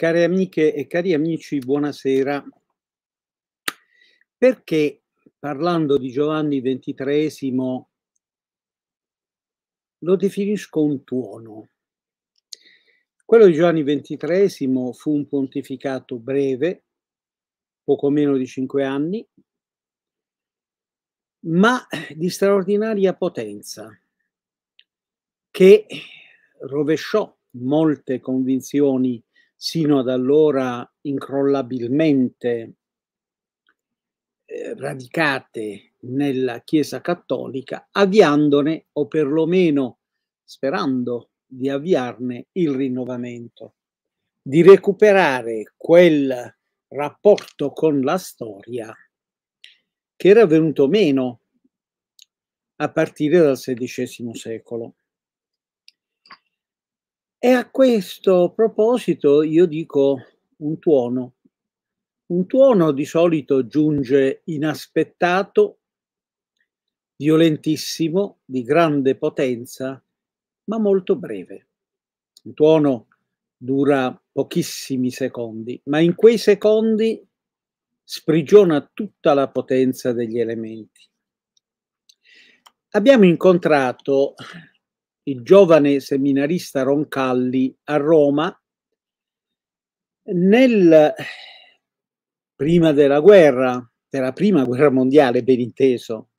Care amiche e cari amici, buonasera. Perché parlando di Giovanni XXIII lo definisco un tuono? Quello di Giovanni XXIII fu un pontificato breve, poco meno di cinque anni, ma di straordinaria potenza, che rovesciò molte convinzioni sino ad allora incrollabilmente eh, radicate nella Chiesa cattolica, avviandone o perlomeno sperando di avviarne il rinnovamento, di recuperare quel rapporto con la storia che era venuto meno a partire dal XVI secolo. E a questo proposito io dico un tuono. Un tuono di solito giunge inaspettato, violentissimo, di grande potenza, ma molto breve. Un tuono dura pochissimi secondi, ma in quei secondi sprigiona tutta la potenza degli elementi. Abbiamo incontrato il giovane seminarista Roncalli a Roma nel prima della guerra, della prima guerra mondiale ben inteso,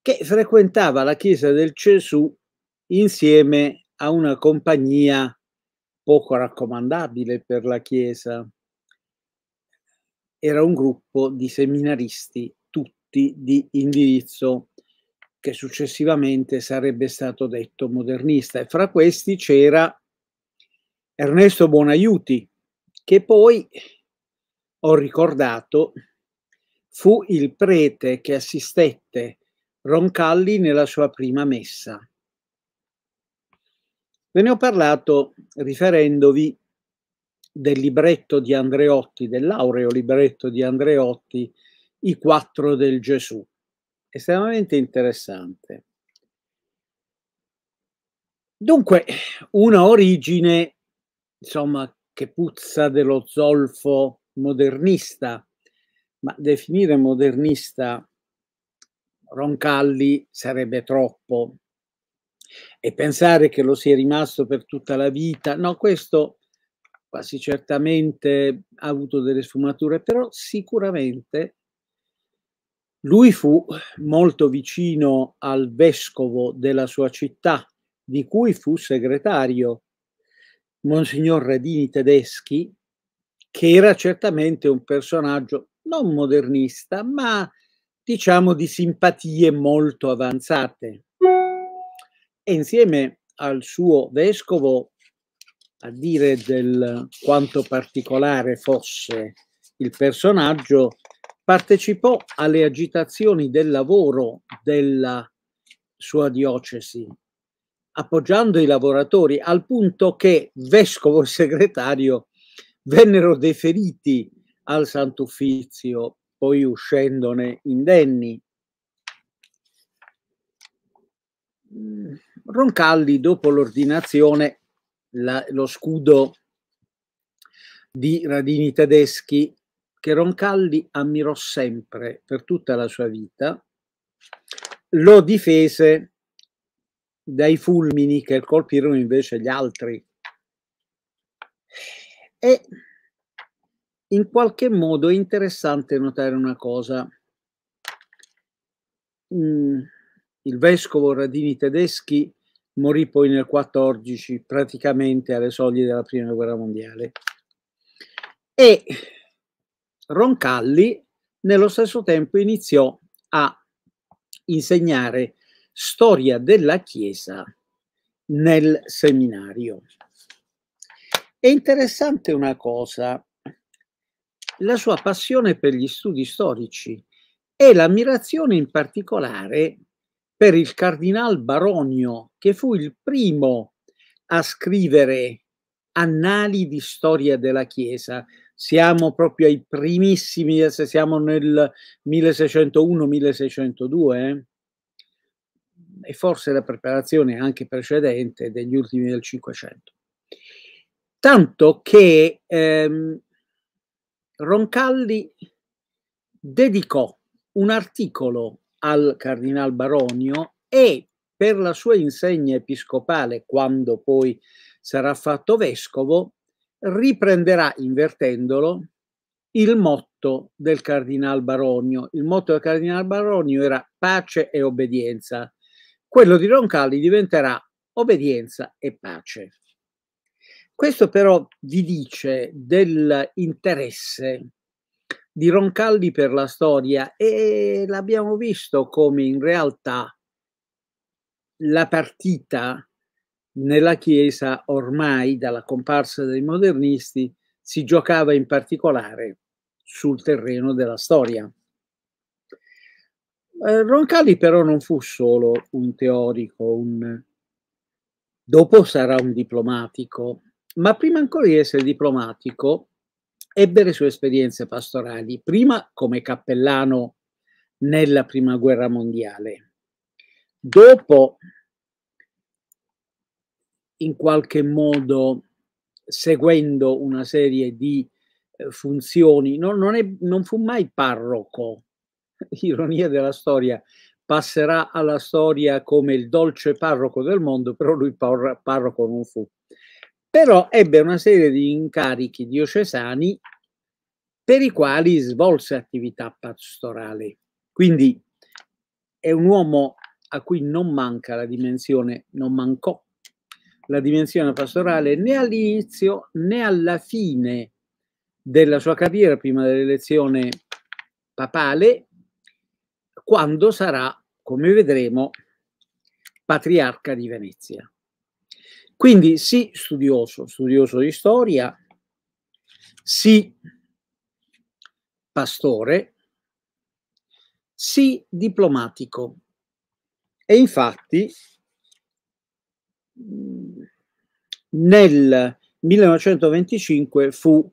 che frequentava la chiesa del Gesù insieme a una compagnia poco raccomandabile per la chiesa. Era un gruppo di seminaristi, tutti di indirizzo che successivamente sarebbe stato detto modernista e fra questi c'era Ernesto Buonaiuti, che poi, ho ricordato, fu il prete che assistette Roncalli nella sua prima messa. Ve ne ho parlato riferendovi del libretto di Andreotti, del laureo libretto di Andreotti, I quattro del Gesù estremamente interessante. Dunque, una origine, insomma, che puzza dello zolfo modernista, ma definire modernista Roncalli sarebbe troppo. E pensare che lo sia rimasto per tutta la vita, no, questo quasi certamente ha avuto delle sfumature, però sicuramente lui fu molto vicino al vescovo della sua città, di cui fu segretario, Monsignor Radini Tedeschi, che era certamente un personaggio non modernista, ma diciamo di simpatie molto avanzate. E insieme al suo vescovo, a dire del quanto particolare fosse il personaggio, Partecipò alle agitazioni del lavoro della sua diocesi, appoggiando i lavoratori al punto che vescovo e segretario vennero deferiti al Sant'Uffizio, poi uscendone indenni. Roncalli, dopo l'ordinazione, la, lo scudo di Radini tedeschi che Roncalli ammirò sempre per tutta la sua vita, lo difese dai fulmini che colpirono invece gli altri. E in qualche modo è interessante notare una cosa. Mm, il vescovo Radini Tedeschi morì poi nel 14, praticamente alle soglie della Prima Guerra Mondiale. E Roncalli nello stesso tempo iniziò a insegnare storia della Chiesa nel seminario. È interessante una cosa, la sua passione per gli studi storici e l'ammirazione in particolare per il cardinal Baronio, che fu il primo a scrivere annali di storia della Chiesa, siamo proprio ai primissimi, se siamo nel 1601-1602 eh. e forse la preparazione anche precedente degli ultimi del 500. Tanto che ehm, Roncalli dedicò un articolo al Cardinal Baronio e per la sua insegna episcopale, quando poi sarà fatto vescovo, riprenderà, invertendolo, il motto del cardinal Baronio. Il motto del cardinal Baronio era pace e obbedienza. Quello di Roncalli diventerà obbedienza e pace. Questo però vi dice dell'interesse di Roncalli per la storia e l'abbiamo visto come in realtà la partita nella Chiesa ormai dalla comparsa dei modernisti si giocava in particolare sul terreno della storia. Eh, Roncalli però non fu solo un teorico, un... dopo sarà un diplomatico, ma prima ancora di essere diplomatico ebbe le sue esperienze pastorali, prima come cappellano nella Prima Guerra Mondiale, dopo in qualche modo seguendo una serie di eh, funzioni. Non, non, è, non fu mai parroco, ironia della storia, passerà alla storia come il dolce parroco del mondo, però lui par parroco non fu. Però ebbe una serie di incarichi diocesani per i quali svolse attività pastorale. Quindi è un uomo a cui non manca la dimensione, non mancò la dimensione pastorale né all'inizio né alla fine della sua carriera prima dell'elezione papale, quando sarà, come vedremo, patriarca di Venezia. Quindi sì, studioso, studioso di storia, sì, pastore, sì, diplomatico. E infatti nel 1925 fu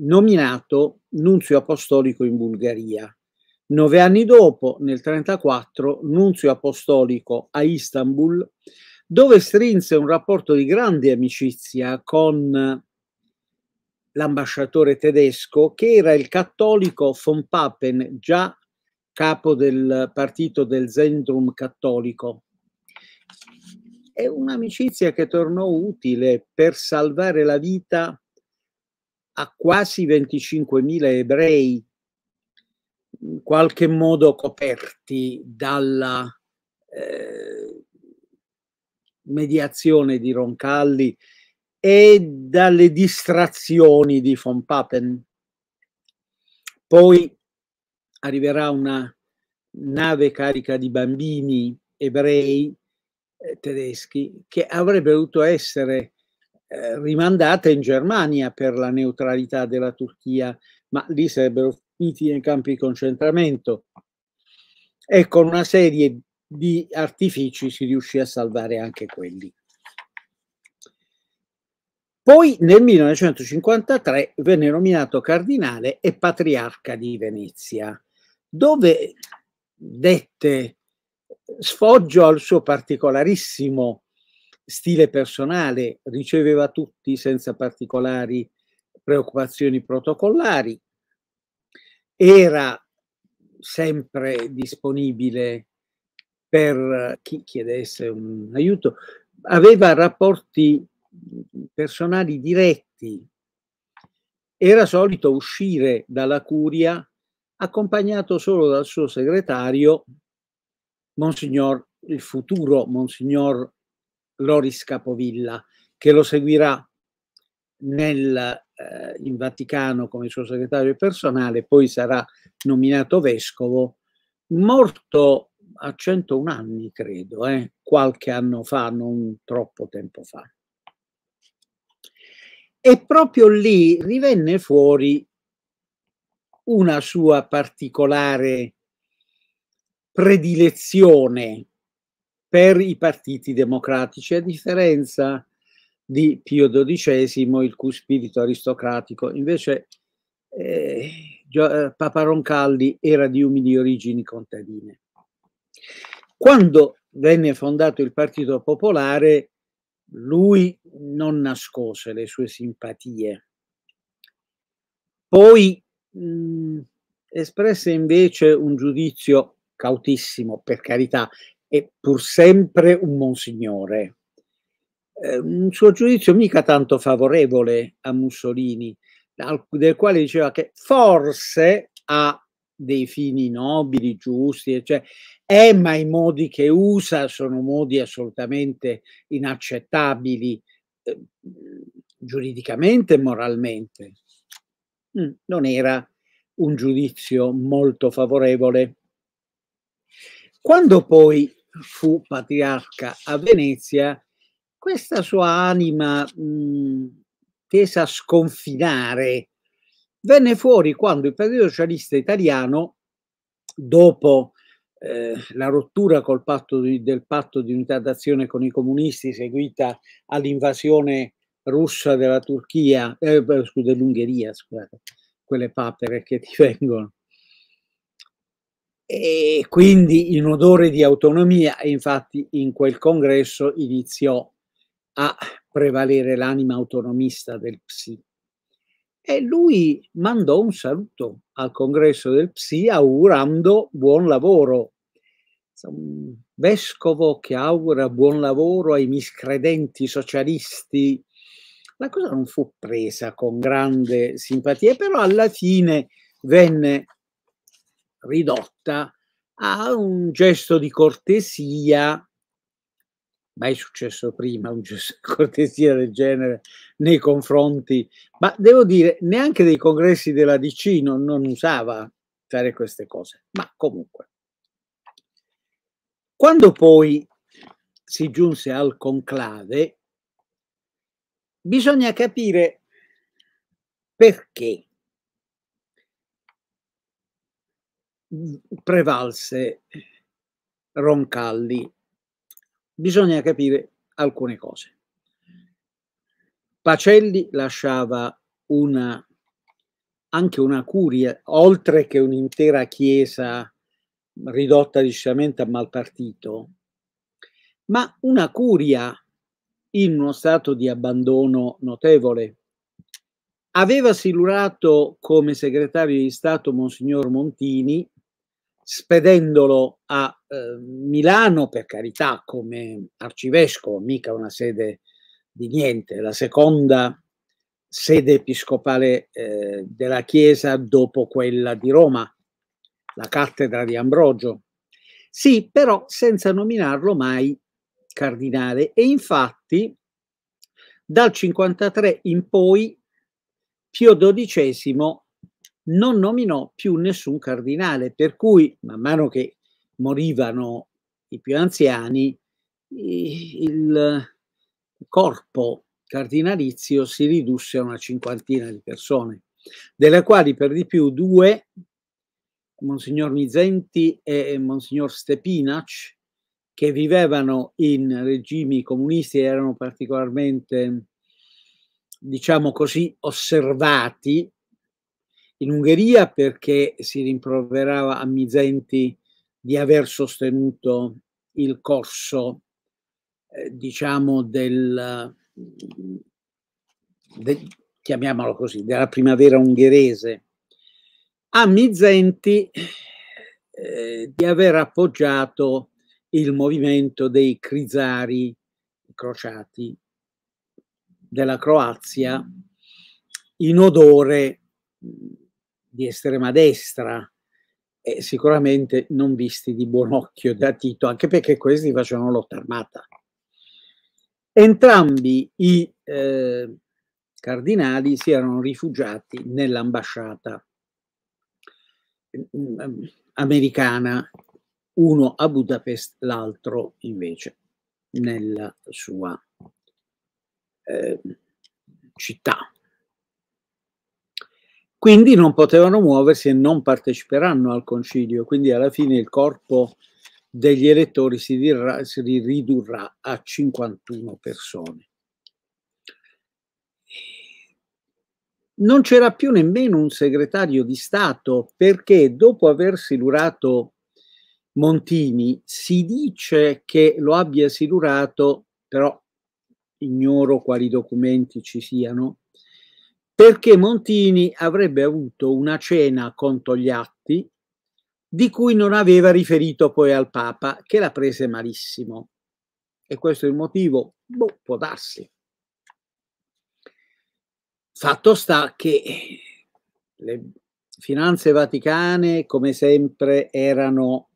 nominato nunzio apostolico in Bulgaria. Nove anni dopo, nel 1934, nunzio apostolico a Istanbul, dove strinse un rapporto di grande amicizia con l'ambasciatore tedesco, che era il cattolico von Papen, già capo del partito del Zentrum cattolico è un'amicizia che tornò utile per salvare la vita a quasi 25.000 ebrei, in qualche modo coperti dalla eh, mediazione di Roncalli e dalle distrazioni di von Papen. Poi arriverà una nave carica di bambini ebrei eh, tedeschi che avrebbe dovuto essere eh, rimandata in Germania per la neutralità della Turchia, ma lì sarebbero finiti nei campi di concentramento. E con una serie di artifici si riuscì a salvare anche quelli. Poi nel 1953 venne nominato cardinale e patriarca di Venezia, dove dette sfoggio al suo particolarissimo stile personale, riceveva tutti senza particolari preoccupazioni protocollari, era sempre disponibile per chi chiedesse un aiuto, aveva rapporti personali diretti, era solito uscire dalla curia accompagnato solo dal suo segretario Monsignor, il futuro Monsignor Loris Capovilla, che lo seguirà nel, eh, in Vaticano come suo segretario personale, poi sarà nominato vescovo, morto a 101 anni, credo, eh, qualche anno fa, non troppo tempo fa. E proprio lì rivenne fuori una sua particolare predilezione per i partiti democratici, a differenza di Pio XII, il cui spirito aristocratico. Invece eh, eh, Papa Roncalli era di umili origini contadine. Quando venne fondato il Partito Popolare, lui non nascose le sue simpatie. Poi mh, mm, espresse invece un giudizio cautissimo, per carità, è pur sempre un monsignore. Eh, un suo giudizio mica tanto favorevole a Mussolini, del quale diceva che forse ha dei fini nobili, giusti, cioè, eh, ma i modi che usa sono modi assolutamente inaccettabili eh, giuridicamente e moralmente. Mm, non era un giudizio molto favorevole quando poi fu patriarca a Venezia, questa sua anima mh, mhmm, tesa a sconfinare venne fuori quando il Partito Socialista Italiano, dopo eh, la rottura col patto di, del patto di unità d'azione con i comunisti, seguita all'invasione russa della Turchia, eh, dell'Ungheria, scusate, quelle papere che ti vengono, e quindi in odore di autonomia, e infatti in quel congresso iniziò a prevalere l'anima autonomista del PSI. E lui mandò un saluto al congresso del PSI augurando buon lavoro. Un vescovo che augura buon lavoro ai miscredenti socialisti. La cosa non fu presa con grande simpatia, però alla fine venne ridotta a un gesto di cortesia, mai successo prima un gesto di cortesia del genere nei confronti, ma devo dire neanche dei congressi della DC non, non usava fare queste cose, ma comunque. Quando poi si giunse al conclave, bisogna capire perché prevalse Roncalli. Bisogna capire alcune cose. Pacelli lasciava una, anche una curia, oltre che un'intera chiesa ridotta decisamente a mal partito, ma una curia in uno stato di abbandono notevole. Aveva silurato come segretario di Stato Monsignor Montini, spedendolo a eh, Milano, per carità, come arcivescovo, mica una sede di niente, la seconda sede episcopale eh, della Chiesa dopo quella di Roma, la cattedra di Ambrogio. Sì, però senza nominarlo mai cardinale e infatti dal 53 in poi Pio XII non nominò più nessun cardinale, per cui man mano che morivano i più anziani, il corpo cardinalizio si ridusse a una cinquantina di persone, delle quali per di più due, Monsignor Mizenti e Monsignor Stepinac, che vivevano in regimi comunisti e erano particolarmente, diciamo così, osservati in Ungheria perché si rimproverava a Mizenti di aver sostenuto il corso, eh, diciamo, del, mm, de, chiamiamolo così, della primavera ungherese, a Mizenti eh, di aver appoggiato il movimento dei Crisari crociati della Croazia in odore mm, di estrema destra, eh, sicuramente non visti di buon occhio da Tito, anche perché questi facevano lotta armata. Entrambi i eh, cardinali si erano rifugiati nell'ambasciata mm, mm, americana, uno a Budapest, l'altro invece nella sua eh, città. Quindi non potevano muoversi e non parteciperanno al concilio, quindi alla fine il corpo degli elettori si, dirà, si ridurrà a 51 persone. Non c'era più nemmeno un segretario di Stato perché dopo aver silurato Montini si dice che lo abbia silurato, però ignoro quali documenti ci siano, perché Montini avrebbe avuto una cena con Togliatti di cui non aveva riferito poi al Papa, che la prese malissimo. E questo è il motivo, boh, può darsi. Fatto sta che le finanze vaticane, come sempre, erano,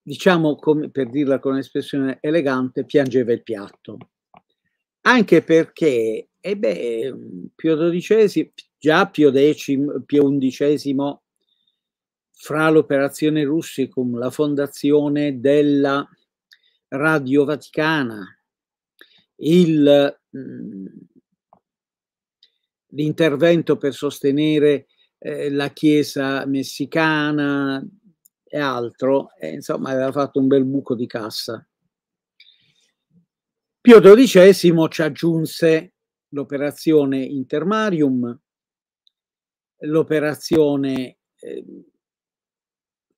diciamo, come, per dirla con un'espressione elegante, piangeva il piatto. Anche perché e beh, Pio XII, già Pio, X, Pio XI, fra l'operazione Russicum, la fondazione della Radio Vaticana, il, mm, l'intervento per sostenere eh, la Chiesa messicana e altro, e, insomma aveva fatto un bel buco di cassa. Pio XII ci aggiunse l'operazione Intermarium, l'operazione eh,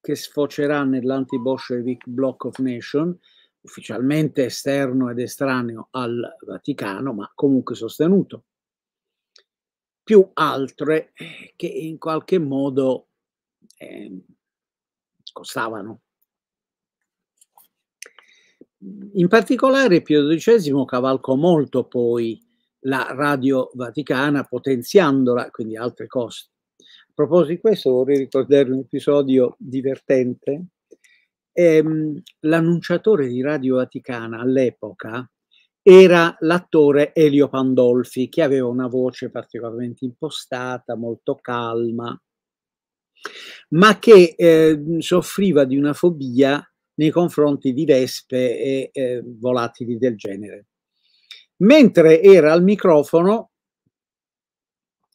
che sfocerà nell'anti-bolshevik Block of Nation, ufficialmente esterno ed estraneo al Vaticano, ma comunque sostenuto, più altre che in qualche modo eh, costavano. In particolare Pio XII cavalcò molto poi la Radio Vaticana, potenziandola, quindi altre cose. A proposito di questo vorrei ricordare un episodio divertente. Ehm, l'annunciatore di Radio Vaticana all'epoca era l'attore Elio Pandolfi, che aveva una voce particolarmente impostata, molto calma, ma che eh, soffriva di una fobia nei confronti di vespe e eh, volatili del genere. Mentre era al microfono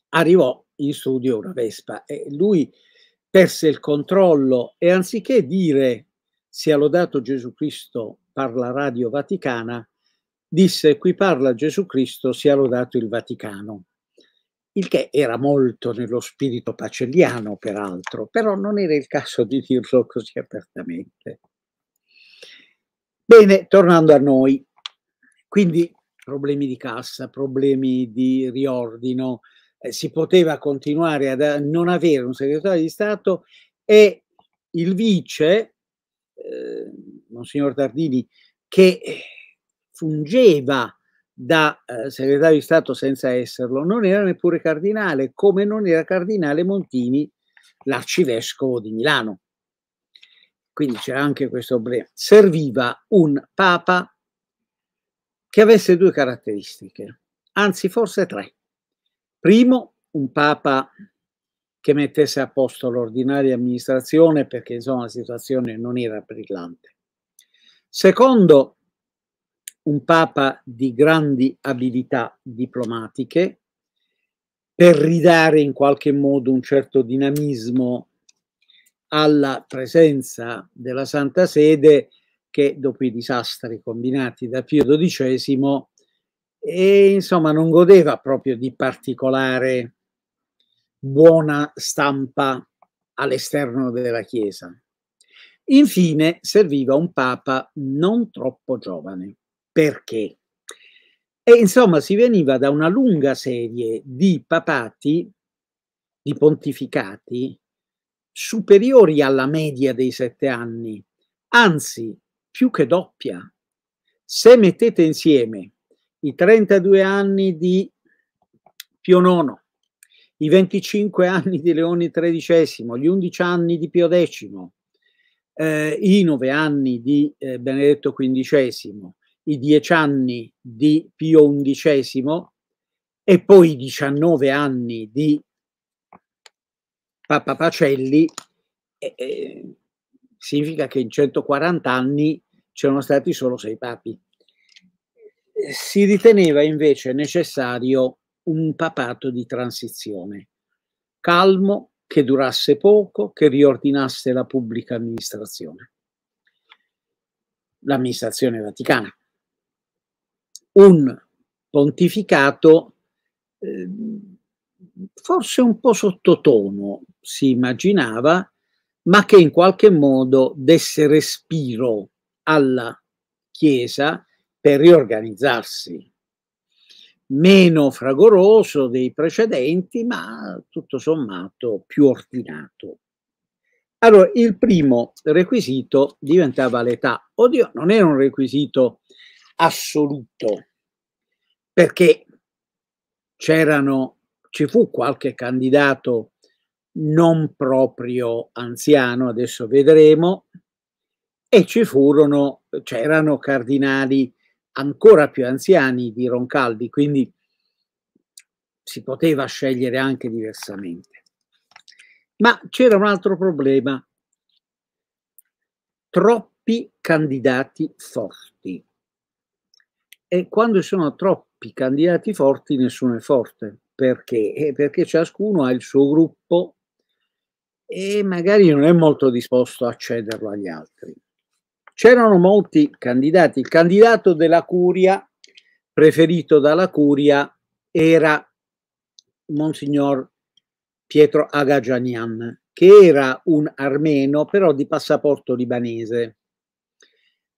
arrivò in studio una Vespa e lui perse il controllo e anziché dire sia lodato Gesù Cristo parla Radio Vaticana, disse qui parla Gesù Cristo sia lodato il Vaticano il che era molto nello spirito pacelliano, peraltro, però non era il caso di dirlo così apertamente. Bene, tornando a noi, quindi problemi di cassa, problemi di riordino, eh, si poteva continuare a eh, non avere un segretario di Stato e il vice, eh, Monsignor Tardini, che fungeva da eh, segretario di Stato senza esserlo, non era neppure cardinale, come non era cardinale Montini, l'arcivescovo di Milano. Quindi c'era anche questo problema. Serviva un papa che avesse due caratteristiche, anzi forse tre. Primo, un Papa che mettesse a posto l'ordinaria amministrazione perché insomma la situazione non era brillante. Secondo, un Papa di grandi abilità diplomatiche per ridare in qualche modo un certo dinamismo alla presenza della Santa Sede che dopo i disastri combinati da Pio XII e, insomma non godeva proprio di particolare buona stampa all'esterno della Chiesa. Infine serviva un Papa non troppo giovane. Perché? E insomma si veniva da una lunga serie di papati, di pontificati, superiori alla media dei sette anni, anzi più che doppia. Se mettete insieme i 32 anni di Pio IX, i 25 anni di Leone XIII, gli 11 anni di Pio X, eh, i 9 anni di eh, Benedetto XV, i 10 anni di Pio XI e poi i 19 anni di Papa Pacelli, eh, eh significa che in 140 anni c'erano stati solo sei papi. Si riteneva invece necessario un papato di transizione, calmo, che durasse poco, che riordinasse la pubblica amministrazione, l'amministrazione vaticana. Un pontificato eh, forse un po' sottotono, si immaginava, ma che in qualche modo desse respiro alla Chiesa per riorganizzarsi, meno fragoroso dei precedenti, ma tutto sommato più ordinato. Allora, il primo requisito diventava l'età. Oddio, non era un requisito assoluto, perché c'erano, ci fu qualche candidato non proprio anziano, adesso vedremo, e ci furono, c'erano cardinali ancora più anziani di Roncaldi, quindi si poteva scegliere anche diversamente. Ma c'era un altro problema, troppi candidati forti. E quando ci sono troppi candidati forti, nessuno è forte. Perché? Perché ciascuno ha il suo gruppo e magari non è molto disposto a cederlo agli altri. C'erano molti candidati. Il candidato della curia, preferito dalla curia, era Monsignor Pietro Agagianian, che era un armeno però di passaporto libanese.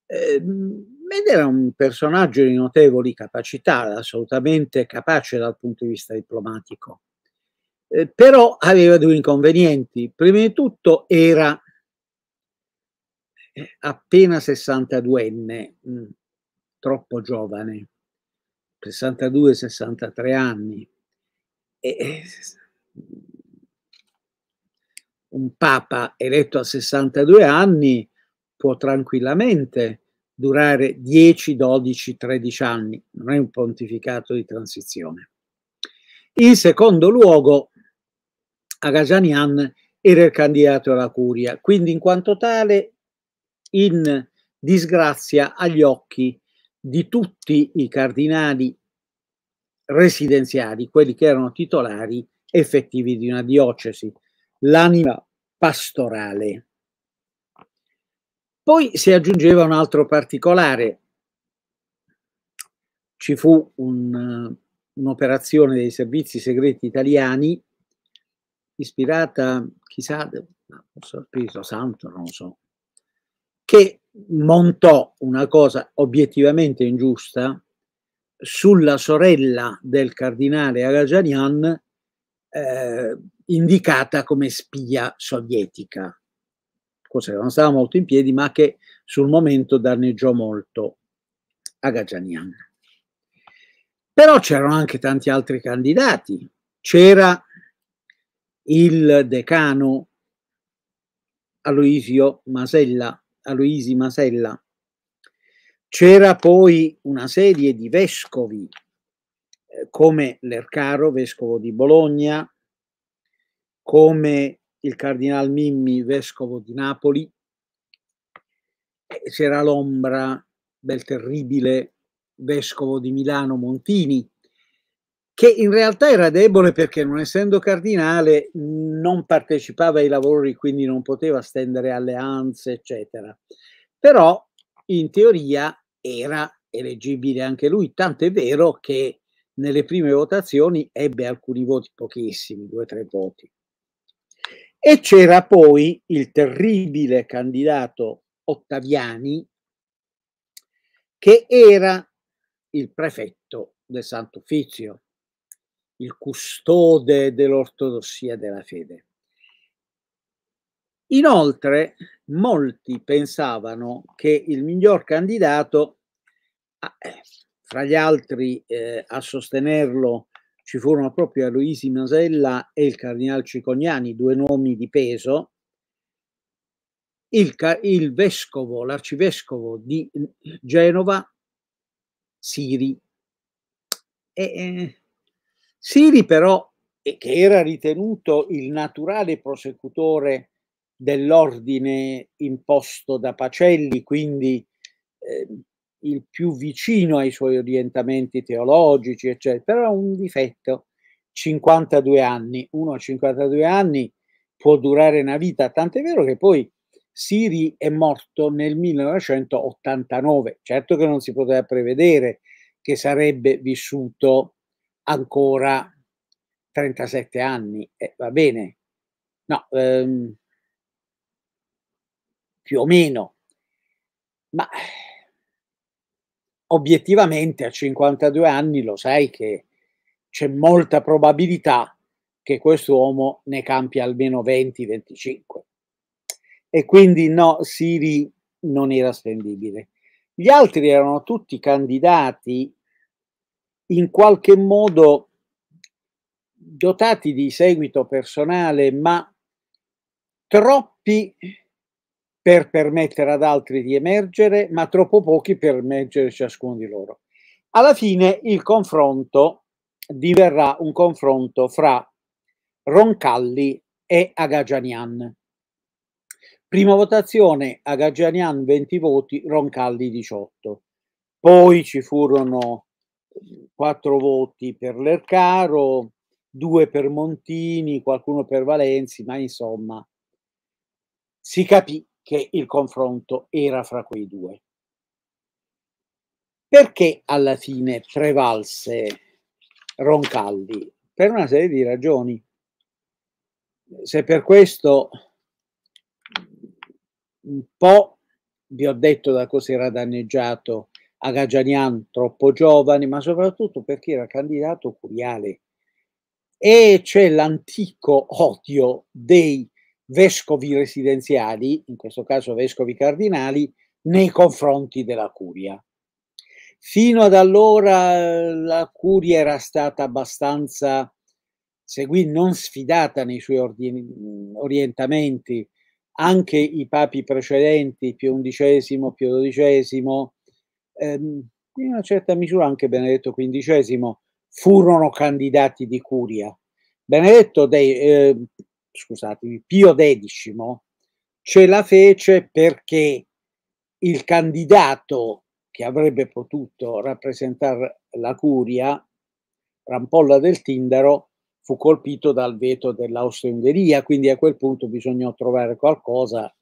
Ehm, ed era un personaggio di notevoli capacità, assolutamente capace dal punto di vista diplomatico. Eh, però aveva due inconvenienti. Prima di tutto era appena 62enne, mh, mm, troppo giovane, 62-63 anni, e, un papa eletto a 62 anni può tranquillamente durare 10, 12, 13 anni, non è un pontificato di transizione. In secondo luogo, Agajanian era il candidato alla curia, quindi in quanto tale in disgrazia agli occhi di tutti i cardinali residenziali, quelli che erano titolari effettivi di una diocesi, l'anima pastorale. Poi si aggiungeva un altro particolare. Ci fu un'operazione dei servizi segreti italiani ispirata, chissà, forse Spirito Santo, non so, che montò una cosa obiettivamente ingiusta sulla sorella del cardinale Arajanian eh, indicata come spia sovietica, cosa che non stava molto in piedi ma che sul momento danneggiò molto Arajanian. Però c'erano anche tanti altri candidati, c'era il decano Aloisio Masella Aloisi Masella. C'era poi una serie di vescovi, eh, come Lercaro, vescovo di Bologna, come il cardinal Mimmi, vescovo di Napoli, c'era l'ombra del terribile vescovo di Milano Montini, che in realtà era debole perché non essendo cardinale non partecipava ai lavori, quindi non poteva stendere alleanze, eccetera. Però in teoria era eleggibile anche lui, tant'è vero che nelle prime votazioni ebbe alcuni voti pochissimi, due o tre voti. E c'era poi il terribile candidato Ottaviani, che era il prefetto del Santo Uffizio il custode dell'ortodossia della fede. Inoltre, molti pensavano che il miglior candidato, ah, eh, fra gli altri eh, a sostenerlo ci furono proprio Luisi Masella e il cardinale Cicognani, due nomi di peso, il, il vescovo, l'arcivescovo di Genova, Siri. E, eh, Siri però, che era ritenuto il naturale prosecutore dell'ordine imposto da Pacelli, quindi eh, il più vicino ai suoi orientamenti teologici, eccetera, però ha un difetto, 52 anni, uno a 52 anni può durare una vita, tant'è vero che poi Siri è morto nel 1989, certo che non si poteva prevedere che sarebbe vissuto ancora 37 anni, eh, va bene, no, ehm, più o meno, ma obiettivamente a 52 anni lo sai che c'è molta probabilità che quest'uomo ne campi almeno 20-25 e quindi no, Siri non era spendibile. Gli altri erano tutti candidati in qualche modo dotati di seguito personale, ma troppi per permettere ad altri di emergere, ma troppo pochi per emergere ciascuno di loro. Alla fine il confronto diverrà un confronto fra Roncalli e Agagianian. Prima votazione Agagianian 20 voti, Roncalli 18. Poi ci furono quattro voti per Lercaro, due per Montini, qualcuno per Valenzi, ma insomma si capì che il confronto era fra quei due. Perché alla fine prevalse Roncalli? Per una serie di ragioni. Se per questo un po' vi ho detto da cosa era danneggiato Agagianian troppo giovane, ma soprattutto perché era candidato curiale. E c'è l'antico odio dei vescovi residenziali, in questo caso vescovi cardinali, nei confronti della curia. Fino ad allora eh, la curia era stata abbastanza, seguì non sfidata nei suoi ordini, mm, orientamenti, anche i papi precedenti, Pio XI, Pio XII, ehm, in una certa misura anche Benedetto XV furono candidati di curia. Benedetto, de, eh, scusatemi, Pio XII ce la fece perché il candidato che avrebbe potuto rappresentare la curia, Rampolla del Tindaro, fu colpito dal veto dell'Austria-Ungheria, quindi a quel punto bisognò trovare qualcosa.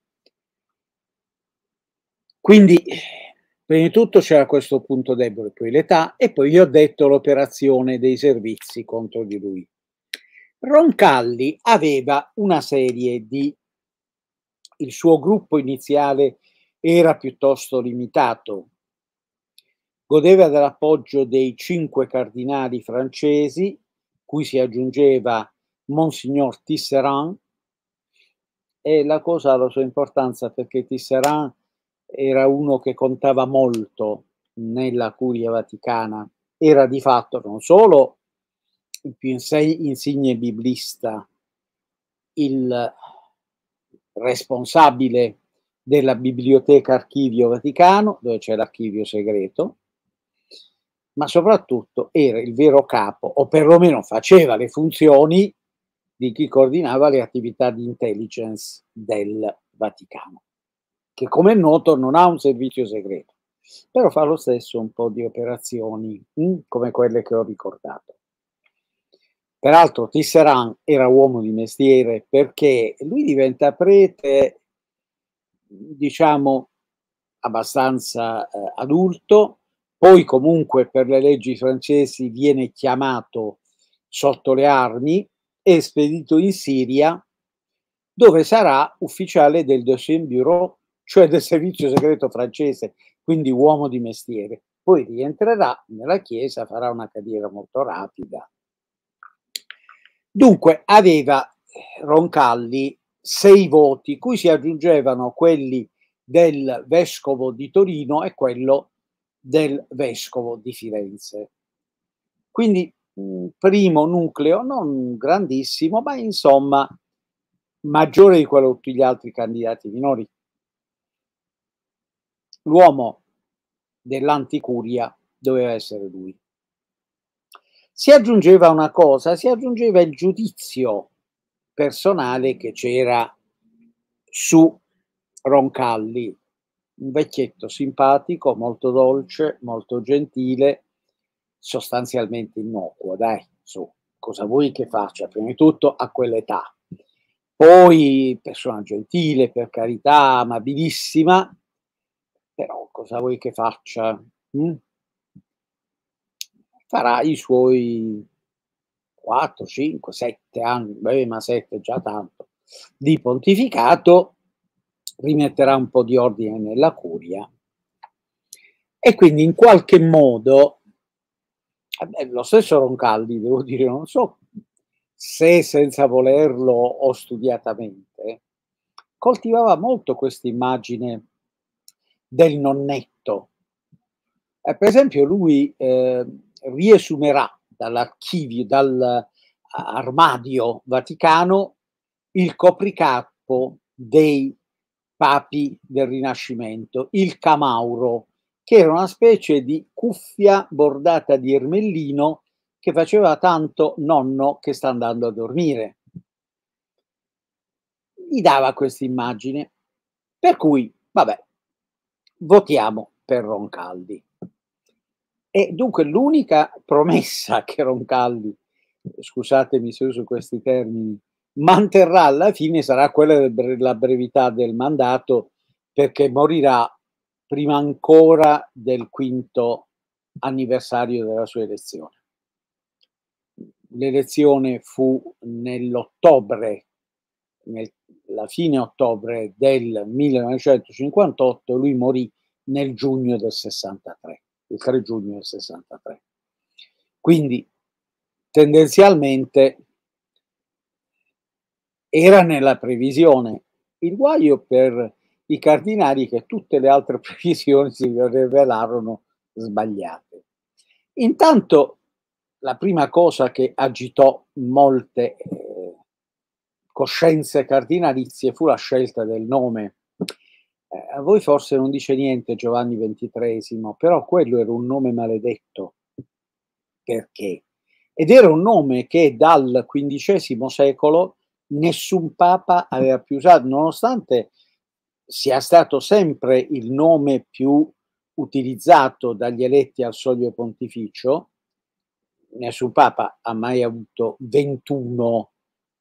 Quindi Prima di tutto c'era questo punto debole, poi l'età, e poi gli ho detto l'operazione dei servizi contro di lui. Roncalli aveva una serie di... il suo gruppo iniziale era piuttosto limitato, godeva dell'appoggio dei cinque cardinali francesi, cui si aggiungeva Monsignor Tisserand, e la cosa ha la sua importanza perché Tisserand era uno che contava molto nella curia vaticana, era di fatto non solo il più insigne biblista, il responsabile della biblioteca archivio vaticano, dove c'è l'archivio segreto, ma soprattutto era il vero capo, o perlomeno faceva le funzioni di chi coordinava le attività di intelligence del Vaticano che come è noto non ha un servizio segreto, però fa lo stesso un po' di operazioni hm, come quelle che ho ricordato. Peraltro Tisserand era uomo di mestiere perché lui diventa prete, diciamo, abbastanza eh, adulto, poi comunque per le leggi francesi viene chiamato sotto le armi e spedito in Siria dove sarà ufficiale del Dossier Bureau cioè del servizio segreto francese, quindi uomo di mestiere. Poi rientrerà nella Chiesa, farà una carriera molto rapida. Dunque aveva eh, Roncalli sei voti, cui si aggiungevano quelli del vescovo di Torino e quello del vescovo di Firenze. Quindi un mm, primo nucleo non grandissimo, ma insomma maggiore di quello di tutti gli altri candidati minori l'uomo dell'anticuria doveva essere lui. Si aggiungeva una cosa, si aggiungeva il giudizio personale che c'era su Roncalli, un vecchietto simpatico, molto dolce, molto gentile, sostanzialmente innocuo, dai, su, cosa vuoi che faccia? Prima di tutto a quell'età. Poi persona gentile, per carità, amabilissima, però cosa vuoi che faccia? Mm? Farà i suoi 4, 5, 7 anni, beh, ma 7 è già tanto, di pontificato, rimetterà un po' di ordine nella curia e quindi in qualche modo eh, lo stesso Roncaldi, devo dire, non so se senza volerlo o studiatamente, coltivava molto questa immagine del nonnetto. Eh, per esempio, lui eh, riesumerà dall'archivio, dall'armadio vaticano, il copricapo dei papi del Rinascimento, il camauro, che era una specie di cuffia bordata di ermellino che faceva tanto nonno che sta andando a dormire. Gli dava questa immagine, per cui, vabbè, votiamo per Roncaldi. E dunque l'unica promessa che Roncaldi, scusatemi se uso questi termini, manterrà alla fine sarà quella della brevità del mandato perché morirà prima ancora del quinto anniversario della sua elezione. L'elezione fu nell'ottobre, nel alla fine ottobre del 1958, lui morì nel giugno del 63, il 3 giugno del 63. Quindi tendenzialmente era nella previsione. Il guaio per i cardinali che tutte le altre previsioni si rivelarono sbagliate. Intanto la prima cosa che agitò molte eh, coscienze cardinalizie fu la scelta del nome. Eh, a voi forse non dice niente Giovanni XXIII, però quello era un nome maledetto. Perché? Ed era un nome che dal XV secolo nessun papa aveva più usato, nonostante sia stato sempre il nome più utilizzato dagli eletti al soglio pontificio, nessun papa ha mai avuto 21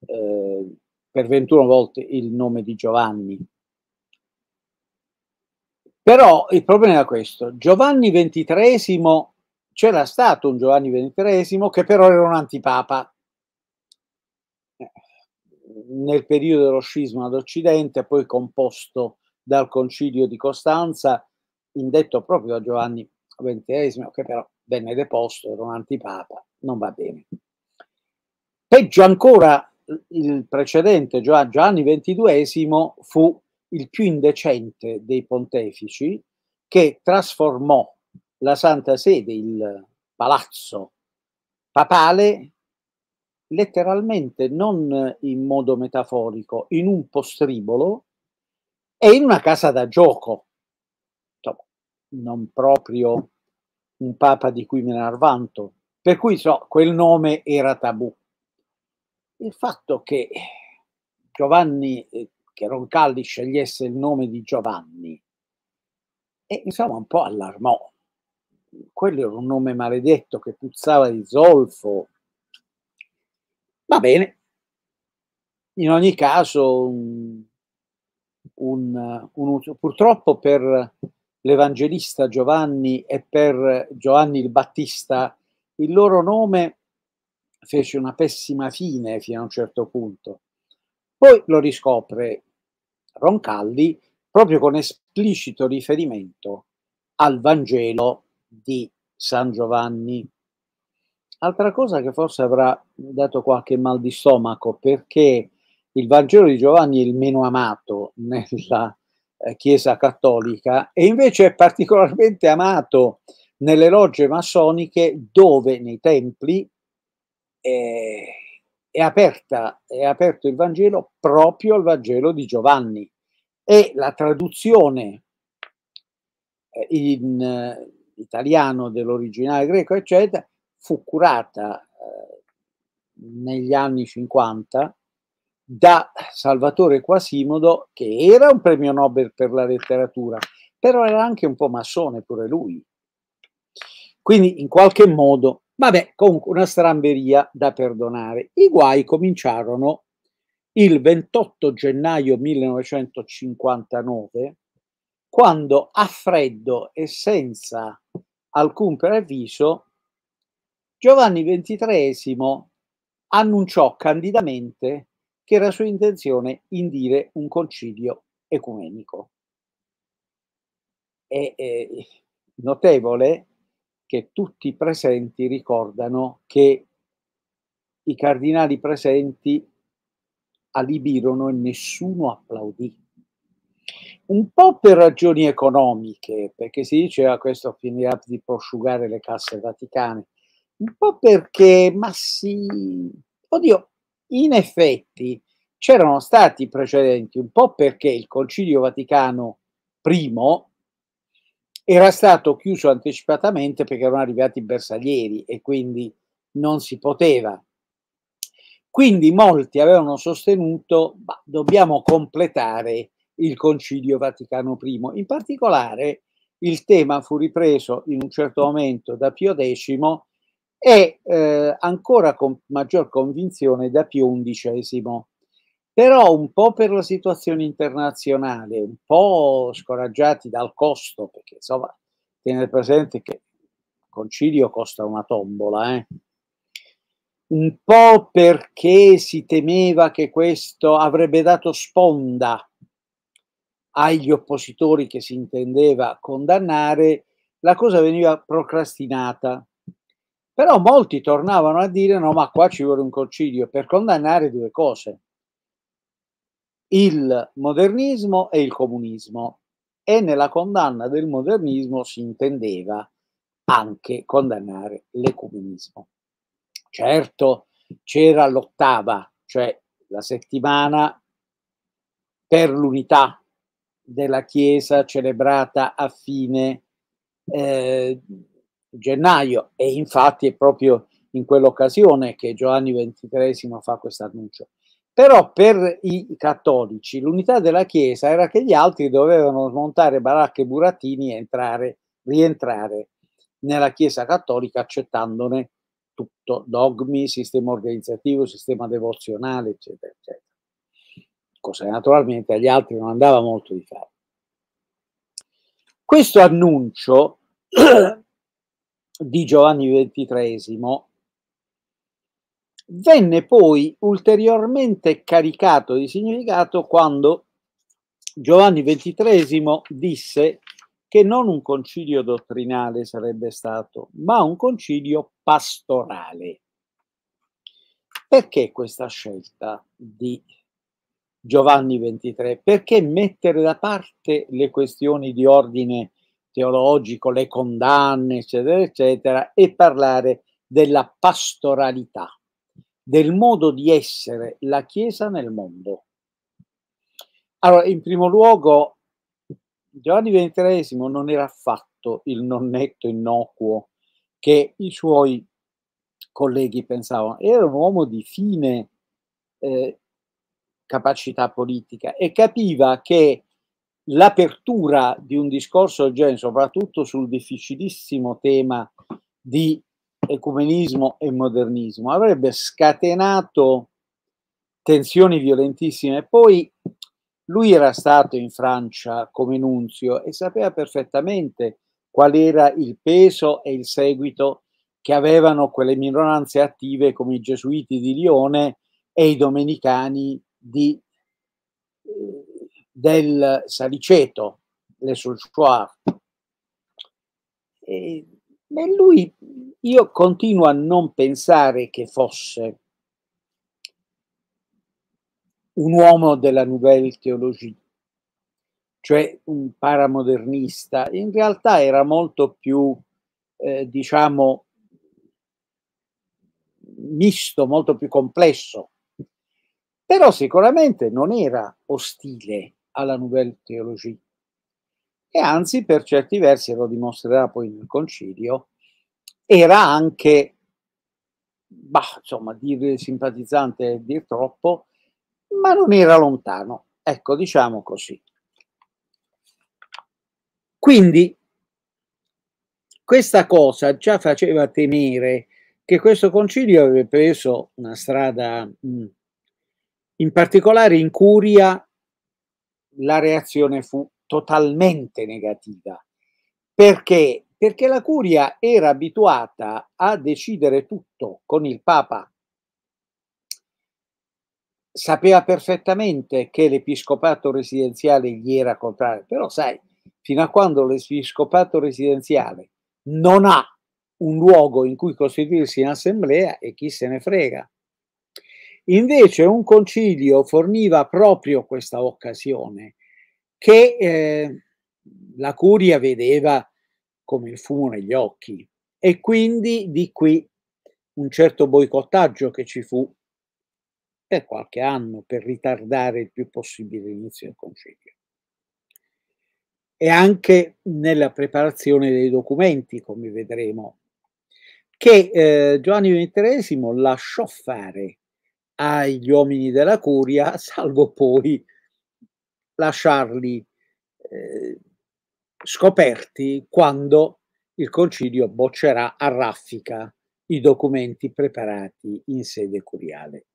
eh, per 21 volte il nome di Giovanni. Però il problema era questo, Giovanni XXIII, c'era stato un Giovanni XXIII che però era un antipapa, nel periodo dello scisma d'Occidente, poi composto dal concilio di Costanza, indetto proprio da Giovanni XXIII, che però venne deposto, era un antipapa, non va bene. Peggio ancora il precedente Giovanni XXII fu il più indecente dei pontefici che trasformò la Santa Sede, il palazzo papale, letteralmente non in modo metaforico, in un postribolo e in una casa da gioco. Non proprio un papa di cui me ne arvanto, per cui so, quel nome era tabù il fatto che Giovanni, eh, che Roncalli scegliesse il nome di Giovanni, e insomma un po' allarmò. Quello era un nome maledetto che puzzava di zolfo. Va bene. In ogni caso, un, un, un, purtroppo per l'Evangelista Giovanni e per Giovanni il Battista, il loro nome fece una pessima fine fino a un certo punto. Poi lo riscopre Roncalli proprio con esplicito riferimento al Vangelo di San Giovanni. Altra cosa che forse avrà dato qualche mal di stomaco perché il Vangelo di Giovanni è il meno amato nella eh, Chiesa cattolica e invece è particolarmente amato nelle logge massoniche dove nei templi eh, è, aperta, è aperto il Vangelo proprio al Vangelo di Giovanni e la traduzione eh, in eh, italiano dell'originale greco, eccetera, fu curata eh, negli anni 50 da Salvatore Quasimodo, che era un premio Nobel per la letteratura, però era anche un po' massone pure lui. Quindi in qualche modo Vabbè, comunque una stramberia da perdonare. I guai cominciarono il 28 gennaio 1959, quando a freddo e senza alcun preavviso, Giovanni XXIII annunciò candidamente che era sua intenzione indire un concilio ecumenico. È, è eh, notevole che tutti i presenti ricordano che i cardinali presenti alibirono e nessuno applaudì. Un po' per ragioni economiche, perché si diceva ah, questo finirà di prosciugare le casse vaticane, un po' perché, ma sì, oddio, in effetti c'erano stati precedenti, un po' perché il Concilio Vaticano I era stato chiuso anticipatamente perché erano arrivati i bersaglieri e quindi non si poteva. Quindi molti avevano sostenuto che dobbiamo completare il Concilio Vaticano I. In particolare il tema fu ripreso in un certo momento da Pio X e eh, ancora con maggior convinzione da Pio XI però un po' per la situazione internazionale, un po' scoraggiati dal costo, perché insomma tenere presente che il concilio costa una tombola, eh? un po' perché si temeva che questo avrebbe dato sponda agli oppositori che si intendeva condannare, la cosa veniva procrastinata. Però molti tornavano a dire no, ma qua ci vuole un concilio per condannare due cose il modernismo e il comunismo e nella condanna del modernismo si intendeva anche condannare l'ecumenismo. Certo, c'era l'ottava, cioè la settimana per l'unità della Chiesa celebrata a fine eh, gennaio e infatti è proprio in quell'occasione che Giovanni XXIII fa questo annuncio. Però per i cattolici l'unità della Chiesa era che gli altri dovevano smontare baracche e burattini e entrare, rientrare nella Chiesa cattolica accettandone tutto, dogmi, sistema organizzativo, sistema devozionale, eccetera, eccetera. Cosa naturalmente agli altri non andava molto di fare. Questo annuncio di Giovanni XXIII venne poi ulteriormente caricato di significato quando Giovanni XXIII disse che non un concilio dottrinale sarebbe stato, ma un concilio pastorale. Perché questa scelta di Giovanni XXIII? Perché mettere da parte le questioni di ordine teologico, le condanne, eccetera, eccetera, e parlare della pastoralità? del modo di essere la Chiesa nel mondo. Allora, in primo luogo, Giovanni XXIII non era affatto il nonnetto innocuo che i suoi colleghi pensavano, era un uomo di fine eh, capacità politica e capiva che l'apertura di un discorso del genere, soprattutto sul difficilissimo tema di ecumenismo e modernismo, avrebbe scatenato tensioni violentissime. Poi lui era stato in Francia come nunzio e sapeva perfettamente qual era il peso e il seguito che avevano quelle minoranze attive come i gesuiti di Lione e i domenicani di, eh, del Saliceto, le Solchoir. Beh, lui, io continuo a non pensare che fosse un uomo della Nouvelle Teologie, cioè un paramodernista. In realtà era molto più, eh, diciamo, misto, molto più complesso. Però sicuramente non era ostile alla Nouvelle Teologie e anzi per certi versi, lo dimostrerà poi nel concilio, era anche, bah, insomma, dire simpatizzante è dir troppo, ma non era lontano, ecco, diciamo così. Quindi questa cosa già faceva temere che questo concilio aveva preso una strada, mm, in particolare in Curia la reazione fu totalmente negativa. Perché? Perché la curia era abituata a decidere tutto con il Papa. Sapeva perfettamente che l'episcopato residenziale gli era contrario, però sai, fino a quando l'episcopato residenziale non ha un luogo in cui costituirsi in assemblea e chi se ne frega. Invece un concilio forniva proprio questa occasione che eh, la curia vedeva come il fumo negli occhi e quindi di qui un certo boicottaggio che ci fu per qualche anno per ritardare il più possibile l'inizio del concilio. E anche nella preparazione dei documenti, come vedremo, che eh, Giovanni XXIII lasciò fare agli uomini della curia, salvo poi lasciarli eh, scoperti quando il Concilio boccerà a raffica i documenti preparati in sede curiale.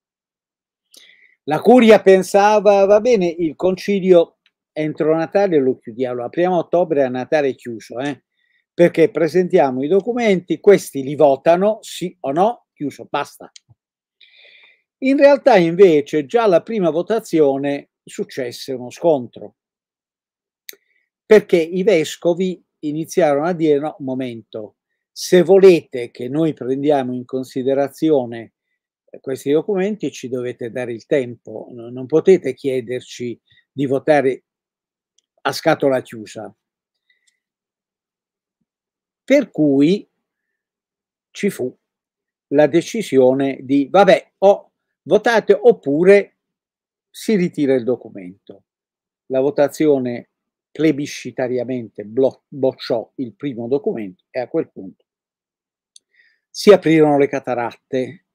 La curia pensava, va bene, il concilio entro Natale lo chiudiamo, lo apriamo a ottobre, a Natale chiuso, eh? perché presentiamo i documenti, questi li votano, sì o no, chiuso, basta. In realtà invece già la prima votazione successe uno scontro, perché i vescovi iniziarono a dire no, momento, se volete che noi prendiamo in considerazione eh, questi documenti ci dovete dare il tempo, non potete chiederci di votare a scatola chiusa. Per cui ci fu la decisione di, vabbè, o votate oppure si ritira il documento. La votazione plebiscitariamente bocciò il primo documento e a quel punto si aprirono le cataratte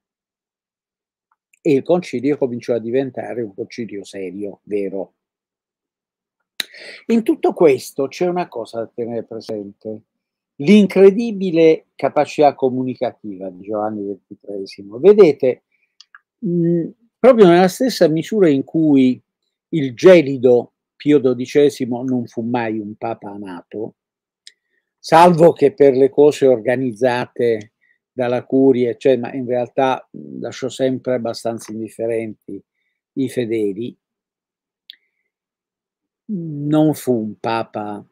e il concilio cominciò a diventare un concilio serio, vero. In tutto questo c'è una cosa da tenere presente, l'incredibile capacità comunicativa di Giovanni XXIII. Vedete, mh, proprio nella stessa misura in cui il gelido Pio XII non fu mai un papa amato, salvo che per le cose organizzate dalla curia, cioè, ma in realtà lasciò sempre abbastanza indifferenti i fedeli, non fu un papa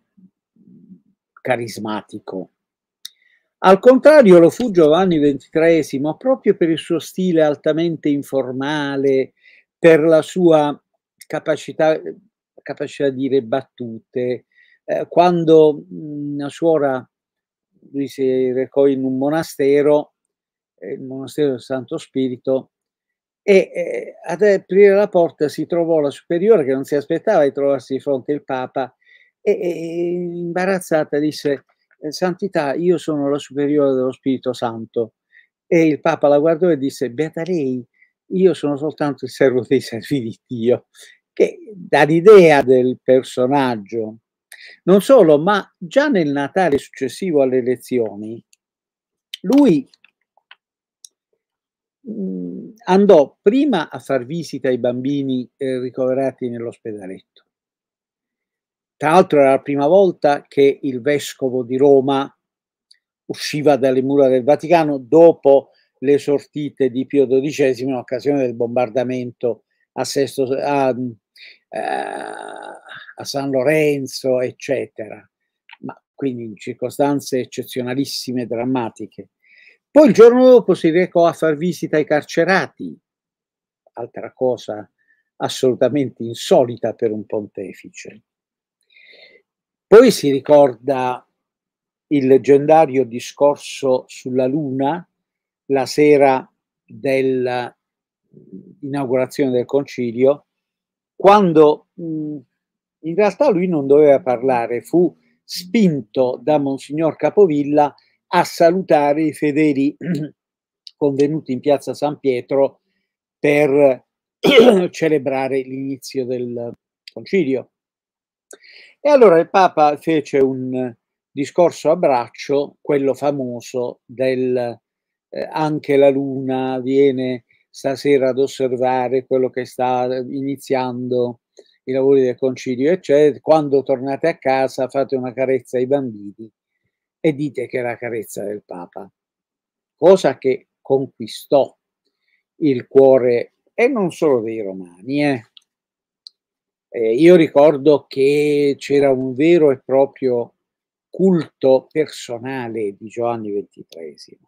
carismatico, al contrario lo fu Giovanni XXIII proprio per il suo stile altamente informale, per la sua capacità, capacità di dire battute. Eh, quando una mm, suora lui si recò in un monastero, eh, il monastero del Santo Spirito, e eh, ad aprire la porta si trovò la superiore che non si aspettava di trovarsi di fronte il Papa e, e imbarazzata disse eh, santità, io sono la superiore dello Spirito Santo. E il Papa la guardò e disse, beata lei, io sono soltanto il servo dei servi di Dio, che dà l'idea del personaggio. Non solo, ma già nel Natale successivo alle elezioni, lui mm, andò prima a far visita ai bambini eh, ricoverati nell'ospedaletto, tra l'altro era la prima volta che il vescovo di Roma usciva dalle mura del Vaticano dopo le sortite di Pio XII in occasione del bombardamento a, Sesto, a, eh, a San Lorenzo, eccetera. Ma quindi in circostanze eccezionalissime, drammatiche. Poi il giorno dopo si recò a far visita ai carcerati, altra cosa assolutamente insolita per un pontefice. Poi si ricorda il leggendario discorso sulla Luna la sera dell'inaugurazione del concilio, quando mh, mm, in realtà lui non doveva parlare, fu spinto da Monsignor Capovilla a salutare i fedeli convenuti in piazza San Pietro per celebrare l'inizio del concilio. E allora il Papa fece un eh, discorso a braccio, quello famoso del eh, anche la luna viene stasera ad osservare quello che sta iniziando i lavori del concilio, eccetera. Quando tornate a casa fate una carezza ai bambini e dite che è la carezza del Papa, cosa che conquistò il cuore e non solo dei romani, eh, eh, io ricordo che c'era un vero e proprio culto personale di Giovanni XXIII.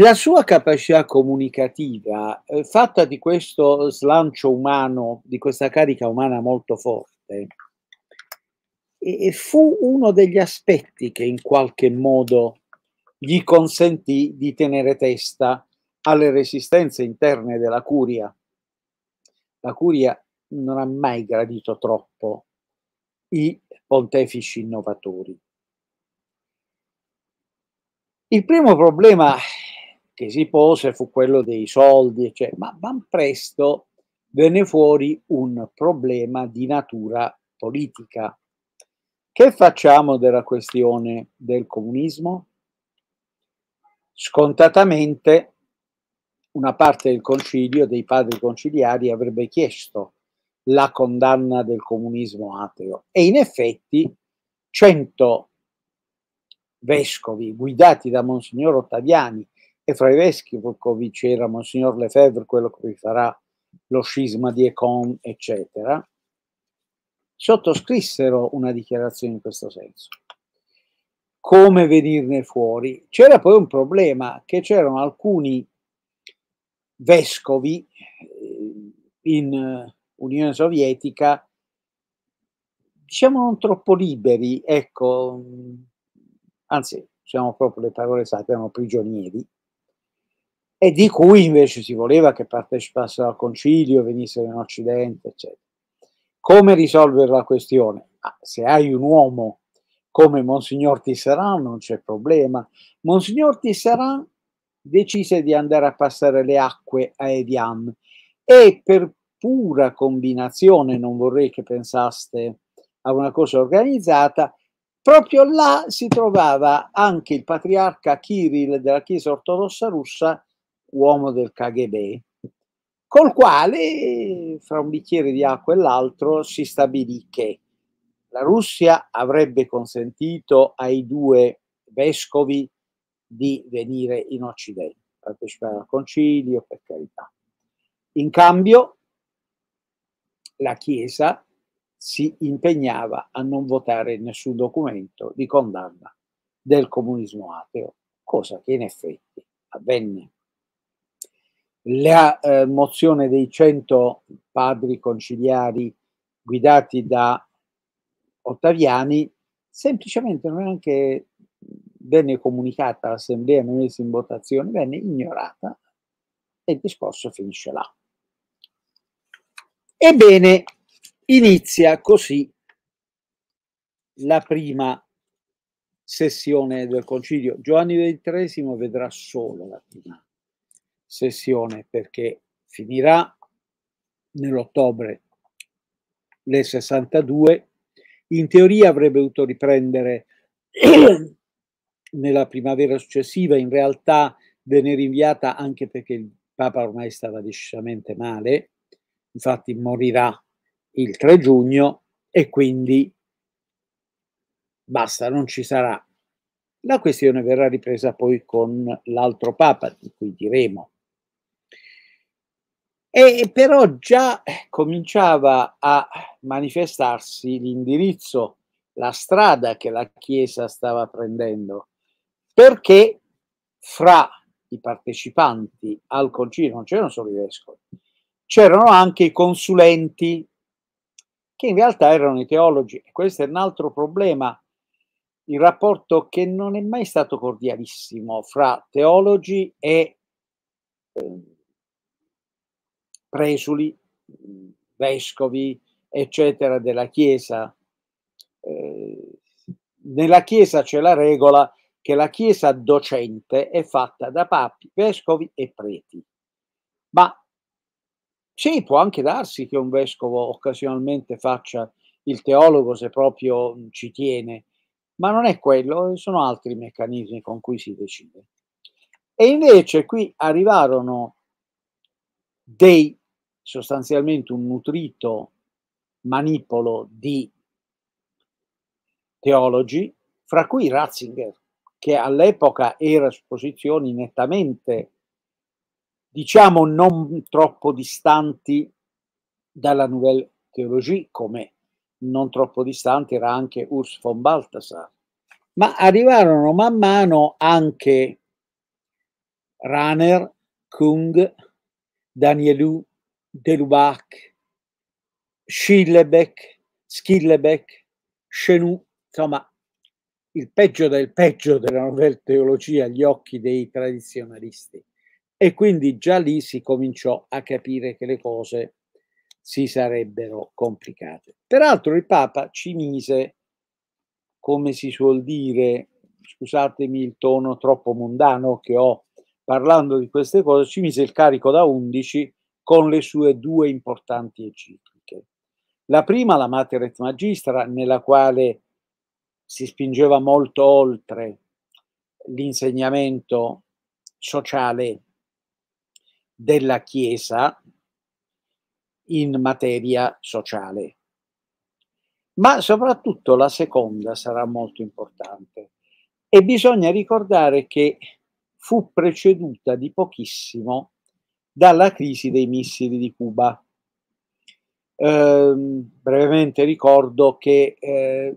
La sua capacità comunicativa, eh, fatta di questo slancio umano, di questa carica umana molto forte, e fu uno degli aspetti che in qualche modo gli consentì di tenere testa alle resistenze interne della curia. La curia non ha mai gradito troppo i pontefici innovatori. Il primo problema che si pose fu quello dei soldi, cioè, ma ben presto venne fuori un problema di natura politica. Che facciamo della questione del comunismo? Scontatamente una parte del concilio, dei padri conciliari, avrebbe chiesto la condanna del comunismo ateo. E in effetti 100 vescovi guidati da Monsignor Ottaviani e fra i vescovi c'era Monsignor Lefebvre, quello che vi farà lo scisma di Econ, eccetera, sottoscrissero una dichiarazione in questo senso. Come venirne fuori? C'era poi un problema che c'erano alcuni vescovi eh, in Unione Sovietica, diciamo non troppo liberi, ecco, mm, anzi, siamo proprio le parole sacre, erano prigionieri, e di cui invece si voleva che partecipassero al concilio, venissero in Occidente, eccetera. Come risolvere la questione? Ah, se hai un uomo come Monsignor Tisserand non c'è problema. Monsignor Tisserand decise di andare a passare le acque a Evian e per pura combinazione, non vorrei che pensaste a una cosa organizzata, proprio là si trovava anche il patriarca Kirill della Chiesa ortodossa russa, uomo del KGB, col quale, fra un bicchiere di acqua e l'altro, si stabilì che la Russia avrebbe consentito ai due vescovi di venire in Occidente, partecipare al concilio, per carità. In cambio, la Chiesa si impegnava a non votare nessun documento di condanna del comunismo ateo, cosa che in effetti avvenne. La eh, mozione dei cento padri conciliari guidati da Ottaviani semplicemente non è anche venne comunicata all'assemblea, non è in votazione, venne ignorata e il discorso finisce là. Ebbene, inizia così la prima sessione del concilio. Giovanni XXIII vedrà solo la prima sessione perché finirà nell'ottobre del 62. In teoria avrebbe dovuto riprendere nella primavera successiva, in realtà venne rinviata anche perché il Papa ormai stava decisamente male infatti morirà il 3 giugno e quindi basta, non ci sarà. La questione verrà ripresa poi con l'altro Papa, di cui diremo. E però già eh, cominciava a manifestarsi l'indirizzo, la strada che la Chiesa stava prendendo, perché fra i partecipanti al concilio non c'erano solo i vescovi, c'erano anche i consulenti, che in realtà erano i teologi. Questo è un altro problema, il rapporto che non è mai stato cordialissimo fra teologi e ehm, presuli, vescovi, eccetera, della Chiesa. Ehm, nella Chiesa c'è la regola che la Chiesa docente è fatta da papi, vescovi e preti, ma sì, può anche darsi che un vescovo occasionalmente faccia il teologo se proprio mhmm, ci tiene, ma non è quello, sono altri meccanismi con cui si decide. E invece qui arrivarono dei, sostanzialmente un nutrito manipolo di teologi, fra cui Ratzinger, che all'epoca era su posizioni nettamente diciamo non troppo distanti dalla Nouvelle Théologie, come non troppo distanti era anche Urs von Balthasar, ma arrivarono man mano anche Rahner, Kung, Danielou, Delubac, Schillebeck, Schillebeck, Chenou, insomma il peggio del peggio della nouvelle teologia agli occhi dei tradizionalisti e quindi già lì si cominciò a capire che le cose si sarebbero complicate. Peraltro il Papa ci mise, come si suol dire, scusatemi il tono troppo mondano che ho parlando di queste cose, ci mise il carico da 11 con le sue due importanti encicliche. La prima, la Mater et Magistra, nella quale si spingeva molto oltre l'insegnamento sociale della Chiesa in materia sociale. Ma soprattutto la seconda sarà molto importante e bisogna ricordare che fu preceduta di pochissimo dalla crisi dei missili di Cuba. Eh, brevemente ricordo che eh,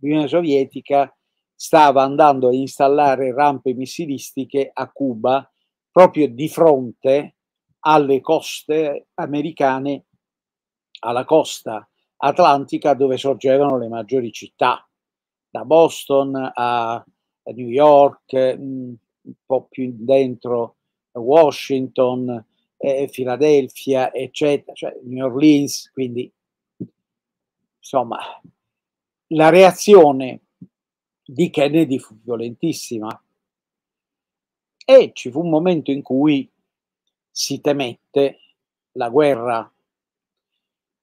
l'Unione Sovietica stava andando a installare rampe missilistiche a Cuba proprio di fronte alle coste americane, alla costa atlantica dove sorgevano le maggiori città, da Boston a New York, mm, un po' più dentro Washington, eh, Philadelphia, eccetera, cioè New Orleans, quindi insomma la reazione di Kennedy fu violentissima e ci fu un momento in cui si temette la guerra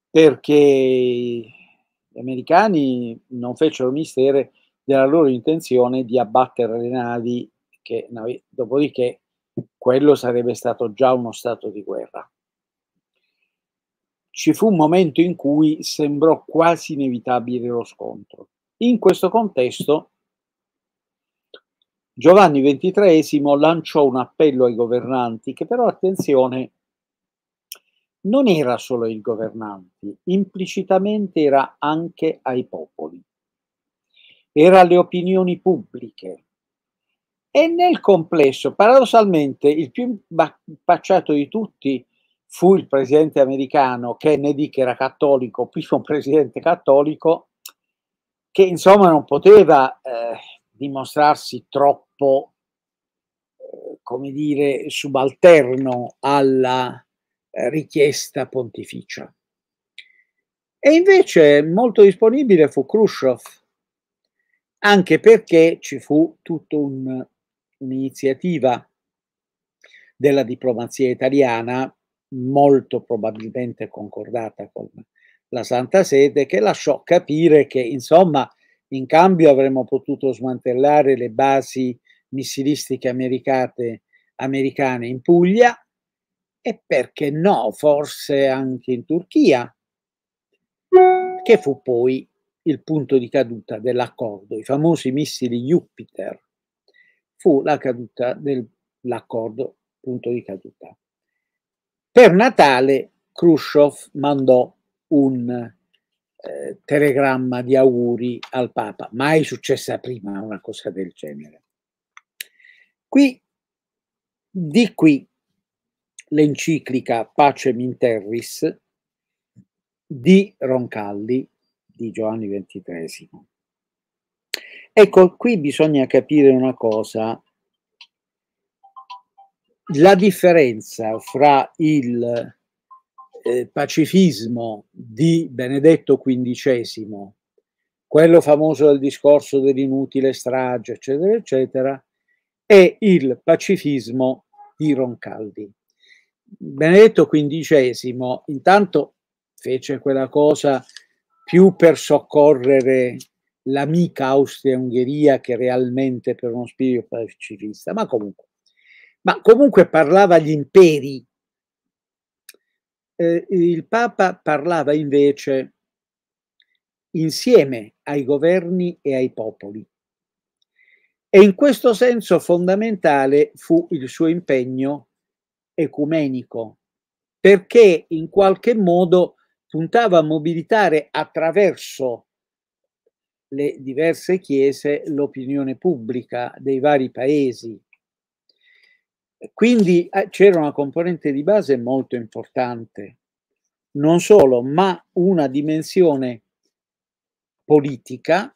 perché gli americani non fecero mistero della loro intenzione di abbattere le navi, che, navi, dopodiché quello sarebbe stato già uno stato di guerra. Ci fu un momento in cui sembrò quasi inevitabile lo scontro. In questo contesto Giovanni XXIII lanciò un appello ai governanti che però, attenzione, non era solo ai governanti, implicitamente era anche ai popoli, era alle opinioni pubbliche. E nel complesso, paradossalmente, il più impacciato di tutti fu il presidente americano Kennedy, che era cattolico, un presidente cattolico, che insomma non poteva... Eh, di mostrarsi troppo, eh, come dire, subalterno alla eh, richiesta pontificia. E invece molto disponibile fu Khrushchev, anche perché ci fu tutta un, un'iniziativa della diplomazia italiana, molto probabilmente concordata con la Santa Sede, che lasciò capire che, insomma, in cambio avremmo potuto smantellare le basi missilistiche americane in Puglia e perché no, forse anche in Turchia, che fu poi il punto di caduta dell'accordo. I famosi missili Jupiter fu la caduta dell'accordo, punto di caduta. Per Natale Khrushchev mandò un eh, telegramma di auguri al Papa. Mai successa prima una cosa del genere. Qui, di qui, l'enciclica Pace Minterris di Roncalli di Giovanni XXIII. Ecco, qui bisogna capire una cosa, la differenza fra il eh, pacifismo di Benedetto XV, quello famoso del discorso dell'inutile strage, eccetera, eccetera, e il pacifismo di Roncaldi. Benedetto XV intanto fece quella cosa più per soccorrere l'amica Austria-Ungheria che realmente per uno spirito pacifista, ma comunque, ma comunque parlava agli imperi eh, il Papa parlava invece insieme ai governi e ai popoli. E in questo senso fondamentale fu il suo impegno ecumenico, perché in qualche modo puntava a mobilitare attraverso le diverse chiese l'opinione pubblica dei vari paesi quindi eh, c'era una componente di base molto importante, non solo, ma una dimensione politica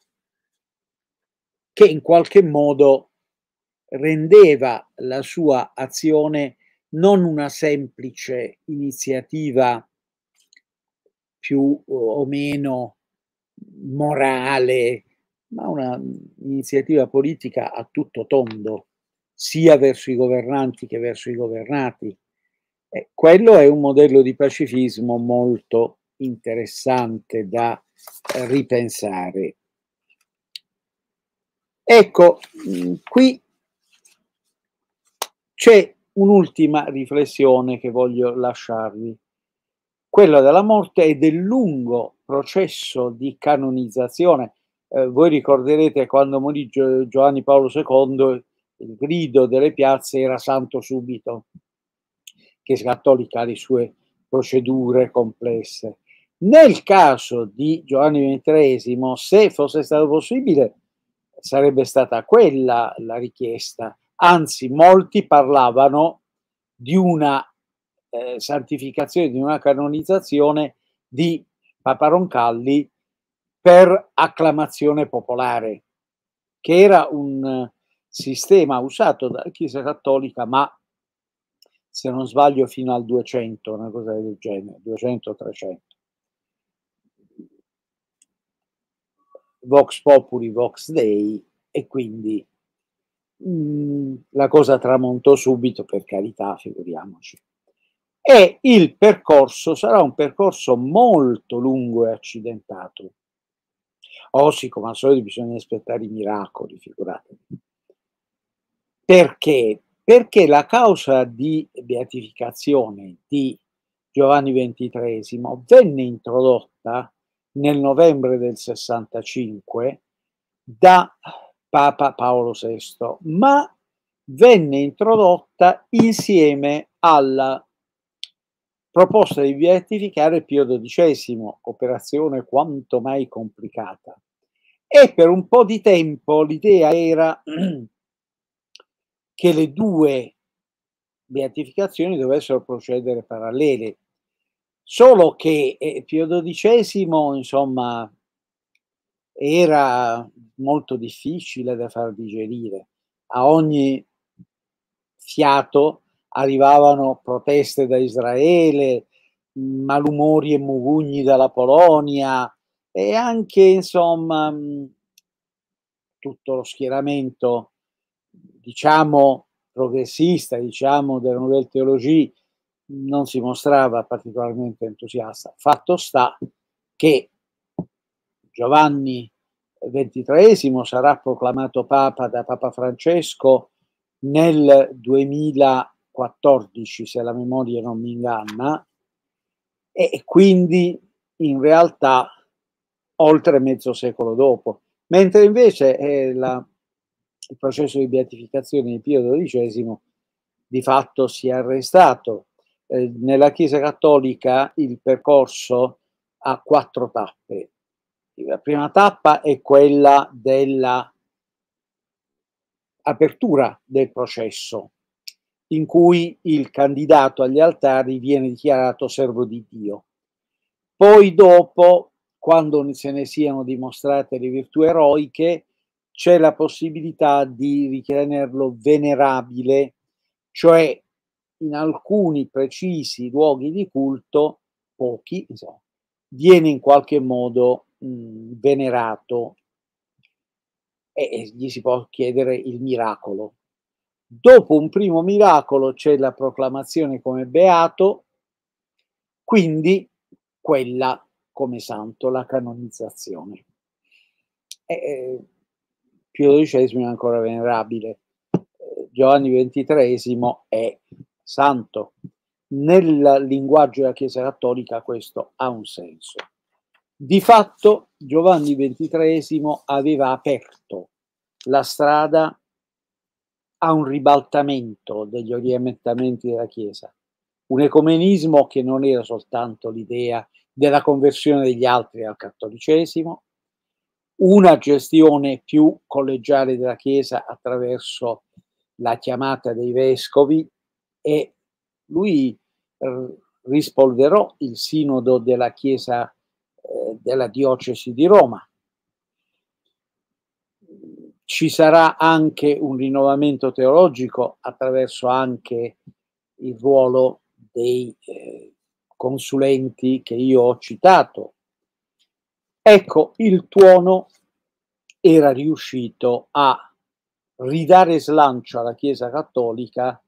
che in qualche modo rendeva la sua azione non una semplice iniziativa più o meno morale, ma una mm, iniziativa politica a tutto tondo sia verso i governanti che verso i governati. Eh, quello è un modello di pacifismo molto interessante da eh, ripensare. Ecco, mm, qui c'è un'ultima riflessione che voglio lasciarvi. Quella della morte e del lungo processo di canonizzazione. Eh, voi ricorderete quando morì Giovanni Paolo II il grido delle piazze era santo subito, che scattò lì le sue procedure complesse. Nel caso di Giovanni XXIII, se fosse stato possibile, sarebbe stata quella la richiesta. Anzi, molti parlavano di una eh, santificazione, di una canonizzazione di Papa Roncalli per acclamazione popolare, che era un, sistema usato dalla Chiesa Cattolica, ma se non sbaglio fino al 200, una cosa del genere, 200-300. Vox Populi, Vox Dei, e quindi mh, mm, la cosa tramontò subito, per carità, figuriamoci. E il percorso sarà un percorso molto lungo e accidentato. Oh sì, come al solito bisogna aspettare i miracoli, figuratevi perché? Perché la causa di beatificazione di Giovanni XXIII venne introdotta nel novembre del 65 da Papa Paolo VI, ma venne introdotta insieme alla proposta di beatificare Pio XII, operazione quanto mai complicata. E per un po' di tempo l'idea era che le due beatificazioni dovessero procedere parallele. Solo che eh, Pio XII, insomma, era molto difficile da far digerire. A ogni fiato arrivavano proteste da Israele, malumori e mugugni dalla Polonia e anche, insomma, tutto lo schieramento diciamo progressista, diciamo della Nouvelle Teologie, non si mostrava particolarmente entusiasta. Fatto sta che Giovanni XXIII sarà proclamato Papa da Papa Francesco nel 2014, se la memoria non mi inganna, e quindi in realtà oltre mezzo secolo dopo. Mentre invece eh, la il processo di beatificazione di Pio XII, di fatto si è arrestato. Eh, nella Chiesa Cattolica il percorso ha quattro tappe. La prima tappa è quella dell'apertura del processo, in cui il candidato agli altari viene dichiarato servo di Dio. Poi dopo, quando se ne siano dimostrate le virtù eroiche, c'è la possibilità di ritenerlo venerabile, cioè in alcuni precisi luoghi di culto, pochi, insomma, viene in qualche modo mh, venerato e, gli si può chiedere il miracolo. Dopo un primo miracolo c'è la proclamazione come beato, quindi quella come santo, la canonizzazione. E, Pio XII è ancora venerabile, eh, Giovanni XXIII è santo. Nel linguaggio della Chiesa Cattolica questo ha un senso. Di fatto Giovanni XXIII aveva aperto la strada a un ribaltamento degli orientamenti della Chiesa, un ecumenismo che non era soltanto l'idea della conversione degli altri al cattolicesimo, una gestione più collegiale della Chiesa attraverso la chiamata dei vescovi e lui eh, rispolverò il sinodo della Chiesa eh, della diocesi di Roma. Ci sarà anche un rinnovamento teologico attraverso anche il ruolo dei eh, consulenti che io ho citato, Ecco, il tuono era riuscito a ridare slancio alla Chiesa Cattolica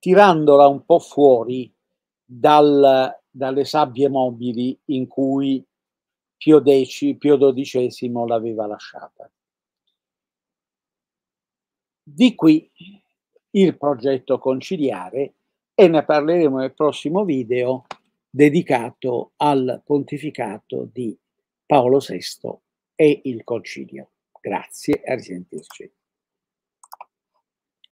tirandola un po' fuori dal, dalle sabbie mobili in cui Pio, X, Pio XII l'aveva lasciata. Di qui il progetto conciliare e ne parleremo nel prossimo video dedicato al pontificato di Paolo VI e il Concilio. Grazie e a risentirci.